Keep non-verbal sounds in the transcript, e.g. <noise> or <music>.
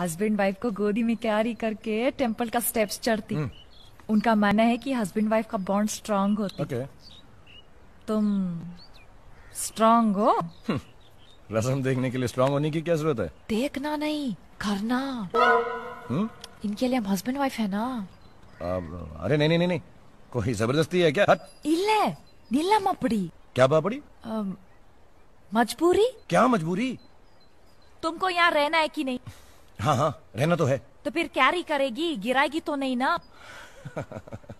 Husband wife को गोदी में कैरी करके टेंपल का स्टेप्स चढ़ती हम्म। उनका मानना है कि हस्बैंड वाइफ का बॉन्ड स्ट्रांग होता okay. तुम स्ट्रांग हो हम्म। रसम देखने के लिए स्ट्रांग होने की क्या जरूरत है देखना नहीं करना हम्म। इनके लिए हम हस्बैंड वाइफ है ना अब, अरे नहीं नहीं नहीं कोई जबरदस्ती है क्या हट इल्ले नीला मपड़ी क्या बापड़ी मजबूरी क्या मजबूरी तुमको यहाँ रहना है कि नहीं हाँ हाँ रहना तो है तो फिर कैरी करेगी गिराएगी तो नहीं ना <laughs>